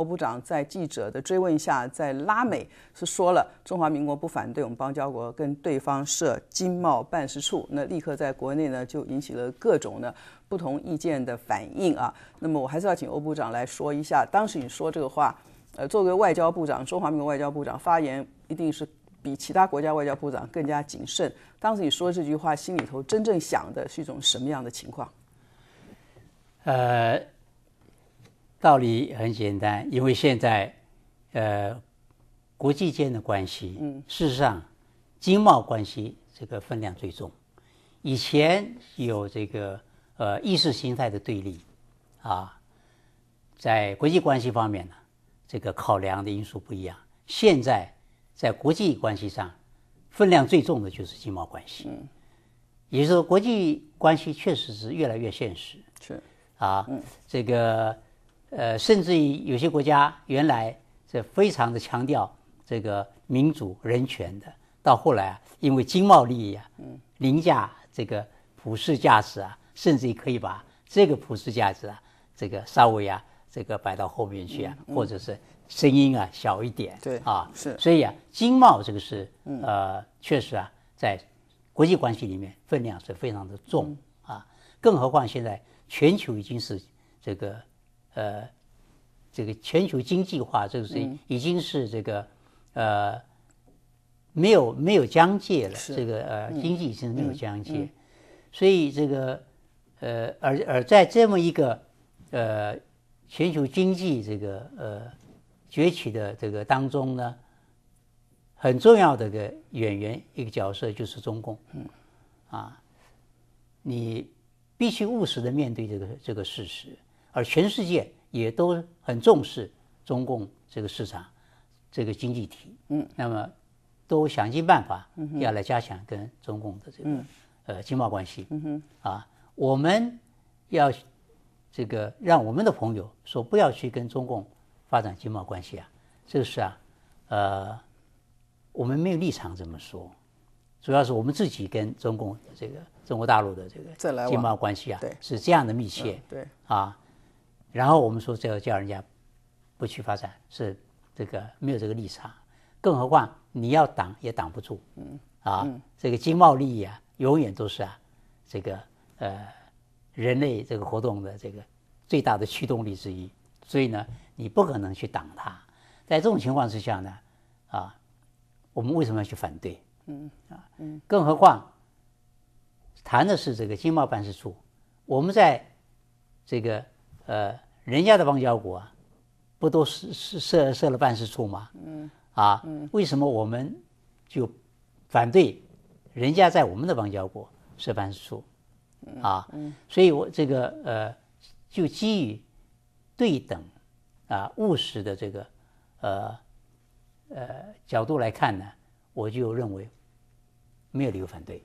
欧部长在记者的追问下，在拉美是说了中华民国不反对我们邦交国跟对方设经贸办事处，那立刻在国内呢就引起了各种的不同意见的反应啊。那么我还是要请欧部长来说一下，当时你说这个话，呃，作为外交部长，中华民国外交部长发言一定是比其他国家外交部长更加谨慎。当时你说这句话，心里头真正想的是一种什么样的情况？呃。道理很简单，因为现在，呃，国际间的关系，嗯，事实上，经贸关系这个分量最重。以前有这个呃意识形态的对立，啊，在国际关系方面呢，这个考量的因素不一样。现在在国际关系上，分量最重的就是经贸关系。嗯，也就是说，国际关系确实是越来越现实。是啊，这个。呃，甚至于有些国家原来是非常的强调这个民主人权的，到后来啊，因为经贸利益啊，嗯，凌驾这个普世价值啊，甚至于可以把这个普世价值啊，这个稍微啊，这个摆到后面去啊，或者是声音啊小一点，对啊，是，所以啊，经贸这个是呃，确实啊，在国际关系里面分量是非常的重啊，更何况现在全球已经是这个。呃，这个全球经济化，这个是已经是这个呃没有没有疆界了，这个呃经济已经没有疆界，所以这个呃而而在这么一个呃全球经济这个呃崛起的这个当中呢，很重要的个演员一个角色就是中共，嗯啊，你必须务实的面对这个这个事实。而全世界也都很重视中共这个市场，这个经济体，嗯，那么都想尽办法要来加强跟中共的这个呃经贸关系，嗯哼，啊，我们要这个让我们的朋友说不要去跟中共发展经贸关系啊，这是啊，呃，我们没有立场这么说，主要是我们自己跟中共这个中国大陆的这个经贸关系啊，是这样的密切，对，啊。然后我们说，叫叫人家不去发展是这个没有这个立场。更何况你要挡也挡不住，嗯啊，这个经贸利益啊，永远都是啊这个呃人类这个活动的这个最大的驱动力之一，所以呢，你不可能去挡它。在这种情况之下呢，啊，我们为什么要去反对？嗯啊，更何况谈的是这个经贸办事处，我们在这个。呃，人家的邦交国，不都是设设了办事处吗？嗯，啊，为什么我们就反对人家在我们的邦交国设办事处？啊，所以我这个呃，就基于对等啊务实的这个呃呃角度来看呢，我就认为没有理由反对。